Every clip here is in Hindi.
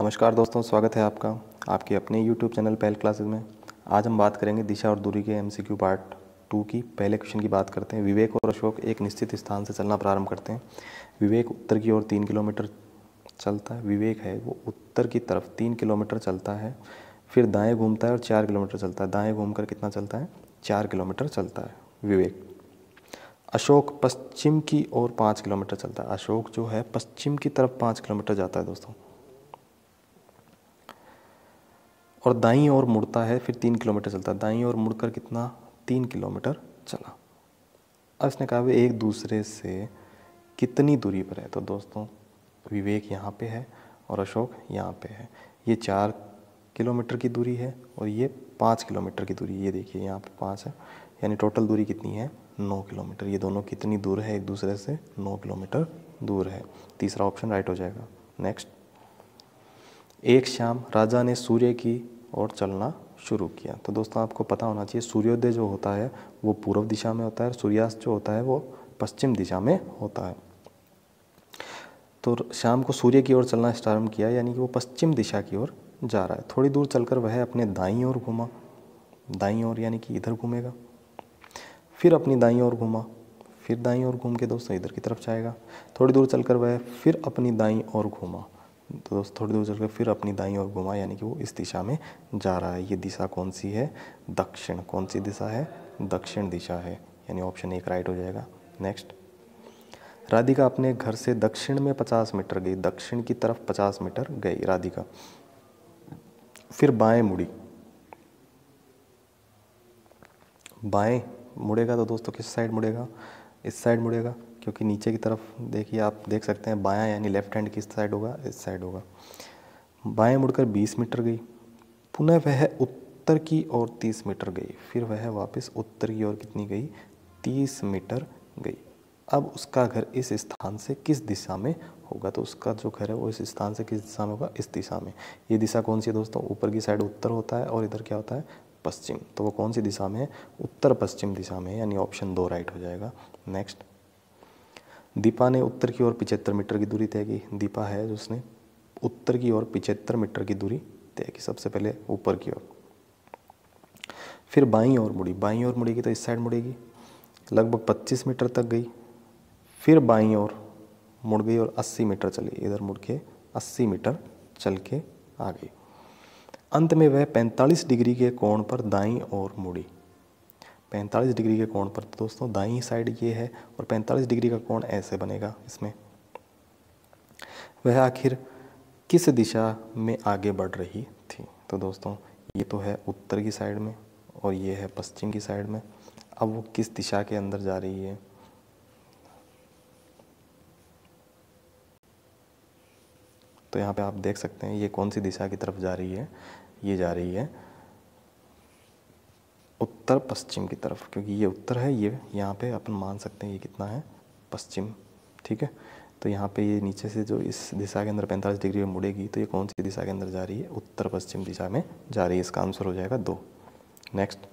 नमस्कार दोस्तों स्वागत है आपका आपके अपने YouTube चैनल पहल क्लासेस में आज हम बात करेंगे दिशा और दूरी के क्यू पार्ट टू की पहले क्वेश्चन की बात करते हैं विवेक और अशोक एक निश्चित स्थान से चलना प्रारंभ करते हैं विवेक उत्तर की ओर तीन किलोमीटर चलता है विवेक है वो उत्तर की तरफ तीन किलोमीटर चलता है फिर दाएँ घूमता है और चार किलोमीटर चलता है दाएँ घूम कितना चलता है चार किलोमीटर चलता है विवेक अशोक पश्चिम की ओर पाँच किलोमीटर चलता है अशोक जो है पश्चिम की तरफ पाँच किलोमीटर जाता है दोस्तों और दाई ओर मुड़ता है फिर तीन किलोमीटर चलता है दाई ओर मुड़कर कितना तीन किलोमीटर चला अब इसने कहा वे एक दूसरे से कितनी दूरी पर है तो दोस्तों विवेक यहाँ पे है और अशोक यहाँ पे है ये चार किलोमीटर की दूरी है और ये पाँच किलोमीटर की दूरी ये देखिए यहाँ पे पाँच है यानी टोटल दूरी कितनी है नौ किलोमीटर ये दोनों कितनी दूर है एक दूसरे से नौ किलोमीटर दूर है तीसरा ऑप्शन राइट हो जाएगा नेक्स्ट एक शाम राजा ने सूर्य की ओर चलना शुरू किया तो दोस्तों आपको पता होना चाहिए सूर्योदय जो होता है वो पूर्व दिशा में होता है सूर्यास्त जो होता है वो पश्चिम दिशा में होता है तो शाम को सूर्य की ओर चलना स्टार्ट किया यानी कि वो पश्चिम दिशा की ओर जा रहा है थोड़ी दूर चलकर वह अपने दाई ओर घूमा दाई ओर यानी कि इधर घूमेगा फिर अपनी दाई ओर घूमा फिर दाई ओर घूम के दोस्तों इधर की तरफ जाएगा थोड़ी दूर चलकर वह फिर अपनी दाई ओर घूमा तो दोस्त थोड़ी दूर चलकर फिर अपनी दाई ओर घुमा यानी कि वो इस दिशा में जा रहा है ये दिशा कौन सी है दक्षिण कौन सी दिशा है दक्षिण दिशा है यानी ऑप्शन एक राइट हो जाएगा नेक्स्ट राधिका अपने घर से दक्षिण में पचास मीटर गई दक्षिण की तरफ पचास मीटर गई राधिका फिर बाएं मुड़ी बाएं मुड़ेगा तो दोस्तों किस साइड मुड़ेगा इस साइड मुड़ेगा क्योंकि नीचे की तरफ देखिए आप देख सकते हैं बाया यानी लेफ्ट हैंड किस साइड होगा इस साइड होगा बाएँ मुड़कर 20 मीटर गई पुनः वह उत्तर की ओर 30 मीटर गई फिर वह वापस उत्तर की ओर कितनी गई 30 मीटर गई अब उसका घर इस स्थान से किस दिशा में होगा तो उसका जो घर है वो इस स्थान से किस दिशा में होगा इस दिशा में ये दिशा कौन सी है दोस्तों ऊपर की साइड उत्तर होता है और इधर क्या होता है पश्चिम तो वो कौन सी दिशा में है उत्तर पश्चिम दिशा में यानी ऑप्शन दो राइट हो जाएगा नेक्स्ट दीपा ने उत्तर की ओर पिचहत्तर मीटर की दूरी तय की दीपा है जो उसने उत्तर की ओर पिचहत्तर मीटर की दूरी तय की सबसे पहले ऊपर की ओर फिर बाई ओर मुड़ी बाई ओर मुड़ेगी तो इस साइड मुड़ेगी लगभग 25 मीटर तक गई फिर बाई ओर मुड़ गई और 80 मीटर चली इधर मुड़ के 80 मीटर चल के आ गई अंत में वह 45 डिग्री के कोण पर दाई ओर मुड़ी 45 डिग्री के कोण पर तो दोस्तों दाई साइड ये है और 45 डिग्री का कोण ऐसे बनेगा इसमें वह आखिर किस दिशा में आगे बढ़ रही थी तो दोस्तों ये तो है उत्तर की साइड में और ये है पश्चिम की साइड में अब वो किस दिशा के अंदर जा रही है तो यहाँ पे आप देख सकते हैं ये कौन सी दिशा की तरफ जा रही है ये जा रही है उत्तर पश्चिम की तरफ क्योंकि ये उत्तर है ये यहाँ पे अपन मान सकते हैं ये कितना है पश्चिम ठीक है तो यहाँ पे ये नीचे से जो इस दिशा के अंदर पैंतालीस डिग्री में मुड़ेगी तो ये कौन सी दिशा के अंदर जा रही है उत्तर पश्चिम दिशा में जा रही है इसका आंसर हो जाएगा दो नेक्स्ट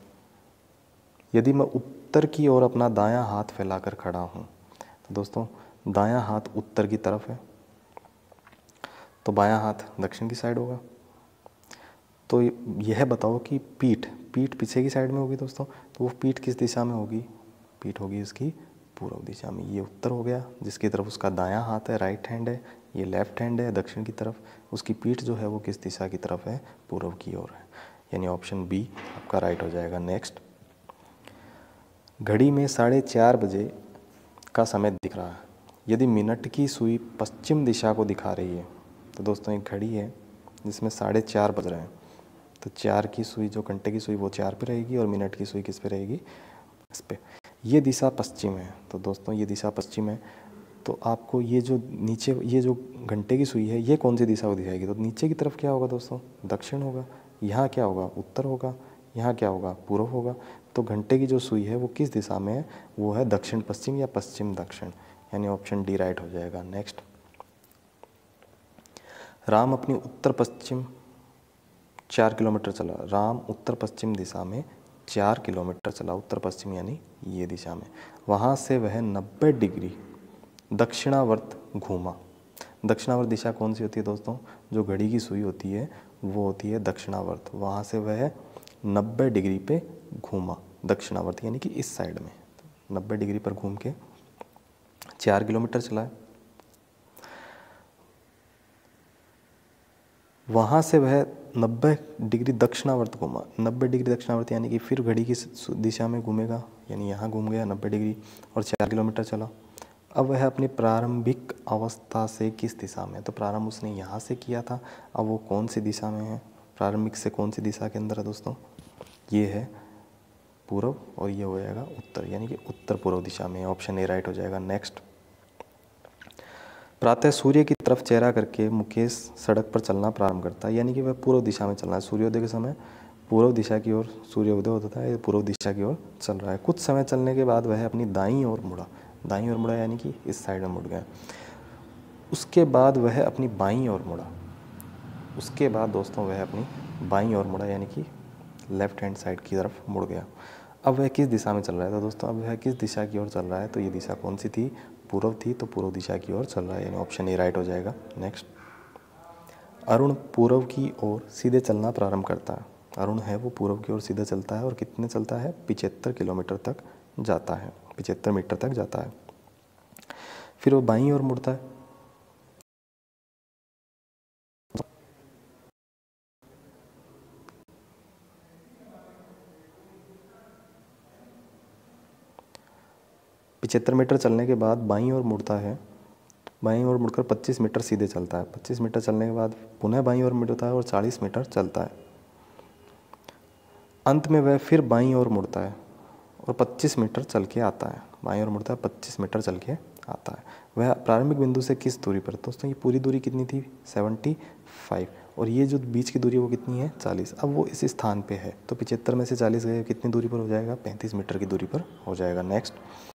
यदि मैं उत्तर की ओर अपना दायां हाथ फैलाकर खड़ा हूँ तो दोस्तों दायां हाथ उत्तर की तरफ है तो बायां हाथ दक्षिण की साइड होगा तो यह बताओ कि पीठ पीठ पीछे की साइड में होगी दोस्तों तो वो पीठ किस दिशा में होगी पीठ होगी इसकी पूर्व दिशा में ये उत्तर हो गया जिसकी तरफ उसका दायां हाथ है राइट हैंड है ये लेफ्ट हैंड है दक्षिण की तरफ उसकी पीठ जो है वो किस दिशा की तरफ है पूर्व की ओर है यानी ऑप्शन बी आपका राइट हो जाएगा नेक्स्ट घड़ी में साढ़े चार बजे का समय दिख रहा है यदि मिनट की सुई पश्चिम दिशा को दिखा रही है तो दोस्तों एक घड़ी है जिसमें साढ़े चार बज रहे हैं तो चार की सुई जो घंटे की सुई वो चार पे रहेगी और मिनट की सुई किस पे रहेगी इस पे ये दिशा पश्चिम है तो दोस्तों ये दिशा पश्चिम है तो आपको ये जो नीचे ये जो घंटे की सुई है ये कौन सी दिशा दिखाएगी तो नीचे की तरफ क्या होगा दोस्तों दक्षिण होगा यहाँ क्या होगा उत्तर होगा यहाँ क्या होगा पूर्व होगा तो घंटे की जो सुई है वो किस दिशा में है वो है दक्षिण पश्चिम या पश्चिम दक्षिण यानी ऑप्शन डी राइट हो जाएगा नेक्स्ट राम अपनी उत्तर पश्चिम चार किलोमीटर चला राम उत्तर पश्चिम दिशा में चार किलोमीटर चला उत्तर पश्चिम यानी ये दिशा में वहाँ से वह नब्बे डिग्री दक्षिणावर्त घूमा दक्षिणावर्त दिशा कौन सी होती है दोस्तों जो घड़ी की सुई होती है वो होती है दक्षिणावर्त वहाँ से वह नब्बे डिग्री पे घूमा दक्षिणावर्त यानी कि इस साइड में नब्बे डिग्री पर घूम के चार किलोमीटर चलाए वहाँ से वह नब्बे डिग्री दक्षिणावर्त घूमा नब्बे डिग्री दक्षिणावर्त यानी कि फिर घड़ी की दिशा में घूमेगा यानी यहाँ घूम गया नब्बे डिग्री और चार किलोमीटर चला अब वह अपनी प्रारंभिक अवस्था से किस दिशा में तो प्रारंभ उसने यहाँ से किया था अब वो कौन सी दिशा में है प्रारंभिक से कौन सी दिशा के अंदर है दोस्तों ये है पूर्व और ये हो जाएगा उत्तर यानी कि उत्तर पूर्व दिशा में ऑप्शन ए राइट हो जाएगा नेक्स्ट प्रातः सूर्य की तरफ चेहरा करके मुकेश सड़क पर चलना प्रारंभ करता है यानी कि वह पूर्व दिशा में चल रहा है सूर्योदय के समय पूर्व दिशा की ओर सूर्योदय होता था पूर्व दिशा की ओर चल रहा है कुछ समय चलने के बाद वह अपनी दाई ओर मुड़ा दाई ओर मुड़ा यानी कि इस साइड में मुड़ गया उसके बाद वह अपनी बाई ओर मुड़ा उसके बाद दोस्तों वह अपनी बाई ओर मुड़ा यानी कि लेफ्ट हैंड साइड की तरफ मुड़ गया अब वह किस दिशा में चल रहा है तो दोस्तों अब वह किस दिशा की ओर चल रहा है तो ये दिशा कौन सी थी पूर्व थी तो पूर्व दिशा की ओर चल रहा है यानी ऑप्शन ए राइट हो जाएगा नेक्स्ट अरुण पूर्व की ओर सीधे चलना प्रारंभ करता है अरुण है वो पूर्व की ओर सीधे चलता है और कितने चलता है पिचहत्तर किलोमीटर तक जाता है पिचहत्तर मीटर तक जाता है फिर वो बाईं ओर मुड़ता है पिचहत्तर मीटर चलने के बाद बाईं ओर मुड़ता है बाईं ओर मुड़कर 25 मीटर सीधे चलता है 25 मीटर चलने के बाद पुनः बाईं ओर मुड़ता है और 40 मीटर चलता है अंत में वह फिर बाईं ओर मुड़ता है और 25 मीटर चल के आता है बाईं ओर मुड़ता है 25 मीटर चल के आता है वह प्रारंभिक बिंदु से किस दूरी पर दोस्तों ये पूरी दूरी कितनी थी सेवेंटी और ये जो बीच की दूरी वो कितनी है चालीस अब वो इस स्थान पर है तो पिचहत्तर में से चालीस गए कितनी दूरी पर हो जाएगा पैंतीस मीटर की दूरी पर हो जाएगा नेक्स्ट